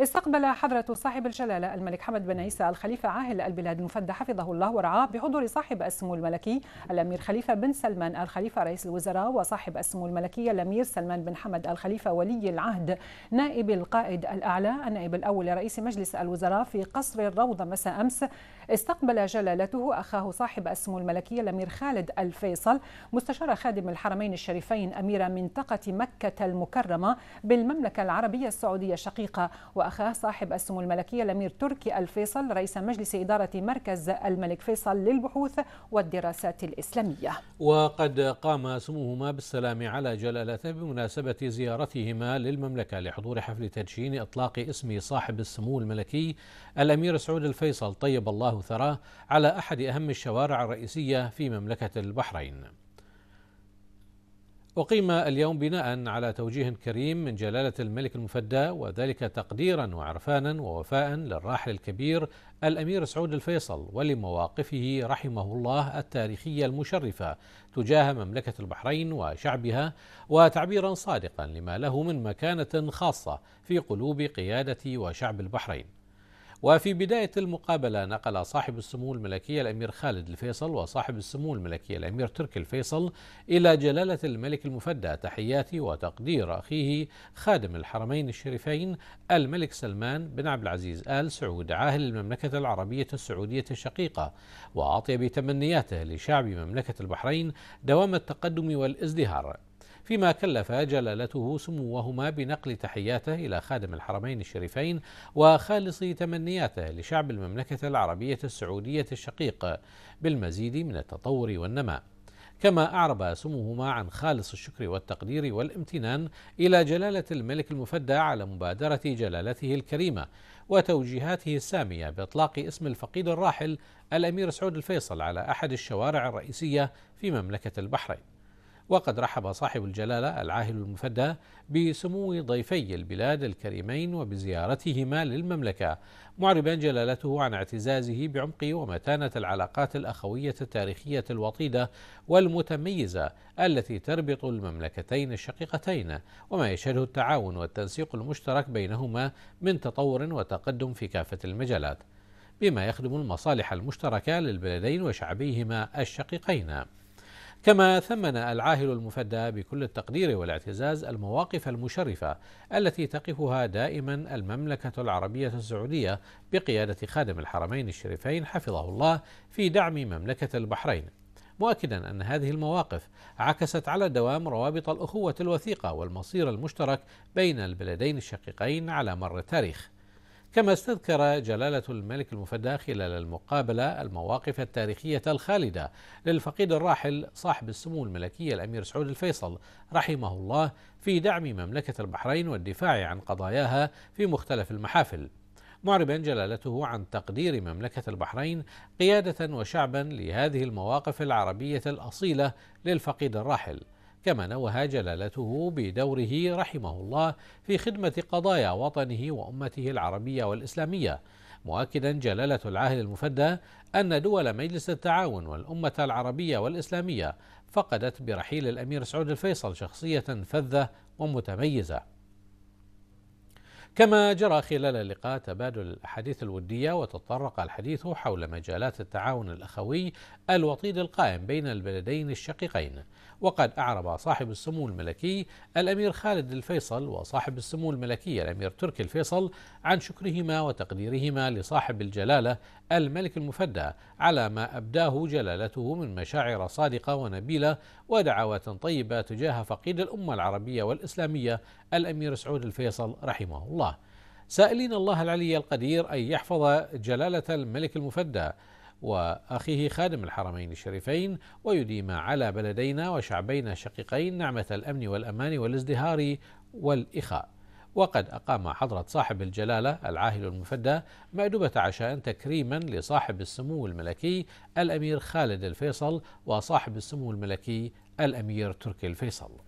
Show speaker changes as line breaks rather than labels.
استقبل حضرة صاحب الجلالة الملك حمد بن عيسى الخليفة عاهل البلاد المفدى حفظه الله ورعاه بحضور صاحب السمو الملكي الأمير خليفة بن سلمان الخليفة رئيس الوزراء وصاحب السمو الملكي الأمير سلمان بن حمد الخليفة ولي العهد نائب القائد الأعلى النائب الأول لرئيس مجلس الوزراء في قصر الروضة مساء أمس استقبل جلالته أخاه صاحب السمو الملكي الأمير خالد الفيصل مستشار خادم الحرمين الشريفين أمير منطقة مكة المكرمة بالمملكة العربية السعودية الشقيقة وأخاه صاحب السمو الملكية الأمير تركي الفيصل رئيس مجلس إدارة مركز الملك فيصل للبحوث والدراسات الإسلامية
وقد قام سموهما بالسلام على جلالته بمناسبة زيارتهما للمملكة لحضور حفل تدشين إطلاق اسم صاحب السمو الملكي الأمير سعود الفيصل طيب الله ثراه على أحد أهم الشوارع الرئيسية في مملكة البحرين أقيم اليوم بناء على توجيه كريم من جلالة الملك المفدى وذلك تقديرا وعرفانا ووفاء للراحل الكبير الأمير سعود الفيصل ولمواقفه رحمه الله التاريخية المشرفة تجاه مملكة البحرين وشعبها وتعبيرا صادقا لما له من مكانة خاصة في قلوب قيادة وشعب البحرين وفي بداية المقابلة نقل صاحب السمو الملكية الأمير خالد الفيصل وصاحب السمو الملكية الأمير تركي الفيصل إلى جلالة الملك المفدى تحياتي وتقدير أخيه خادم الحرمين الشريفين الملك سلمان بن عبد العزيز آل سعود عاهل المملكة العربية السعودية الشقيقة وأعطي بتمنياته لشعب مملكة البحرين دوام التقدم والازدهار فيما كلف جلالته سموهما بنقل تحياته إلى خادم الحرمين الشريفين وخالص تمنياته لشعب المملكة العربية السعودية الشقيق بالمزيد من التطور والنماء كما أعرب سموهما عن خالص الشكر والتقدير والامتنان إلى جلالة الملك المفدى على مبادرة جلالته الكريمة وتوجيهاته السامية بإطلاق اسم الفقيد الراحل الأمير سعود الفيصل على أحد الشوارع الرئيسية في مملكة البحرين وقد رحب صاحب الجلالة العاهل المفدى بسمو ضيفي البلاد الكريمين وبزيارتهما للمملكة معربا جلالته عن اعتزازه بعمق ومتانة العلاقات الأخوية التاريخية الوطيدة والمتميزة التي تربط المملكتين الشقيقتين وما يشهده التعاون والتنسيق المشترك بينهما من تطور وتقدم في كافة المجالات بما يخدم المصالح المشتركة للبلدين وشعبيهما الشقيقين كما ثمن العاهل المفدى بكل التقدير والاعتزاز المواقف المشرفة التي تقفها دائما المملكة العربية السعودية بقيادة خادم الحرمين الشريفين حفظه الله في دعم مملكة البحرين مؤكدا ان هذه المواقف عكست على الدوام روابط الاخوه الوثيقه والمصير المشترك بين البلدين الشقيقين على مر التاريخ كما استذكر جلالة الملك المفدى خلال المقابلة المواقف التاريخية الخالدة للفقيد الراحل صاحب السمو الملكية الأمير سعود الفيصل رحمه الله في دعم مملكة البحرين والدفاع عن قضاياها في مختلف المحافل معربا جلالته عن تقدير مملكة البحرين قيادة وشعبا لهذه المواقف العربية الأصيلة للفقيد الراحل كما نوه جلالته بدوره رحمه الله في خدمة قضايا وطنه وأمته العربية والإسلامية مؤكدا جلالة العاهل المفدى أن دول مجلس التعاون والأمة العربية والإسلامية فقدت برحيل الأمير سعود الفيصل شخصية فذة ومتميزة كما جرى خلال اللقاء تبادل الاحاديث الوديه وتطرق الحديث حول مجالات التعاون الاخوي الوطيد القائم بين البلدين الشقيقين وقد اعرب صاحب السمو الملكي الامير خالد الفيصل وصاحب السمو الملكي الامير تركي الفيصل عن شكرهما وتقديرهما لصاحب الجلاله الملك المفدى على ما ابداه جلالته من مشاعر صادقه ونبيله ودعوات طيبه تجاه فقيد الامه العربيه والاسلاميه الامير سعود الفيصل رحمه الله سائلين الله العلي القدير أن يحفظ جلالة الملك المفدى وأخيه خادم الحرمين الشريفين ويديم على بلدينا وشعبينا الشقيقين نعمة الأمن والأمان والازدهار والإخاء وقد أقام حضرة صاحب الجلالة العاهل المفدى مأدبة عشاء تكريما لصاحب السمو الملكي الأمير خالد الفيصل وصاحب السمو الملكي الأمير تركي الفيصل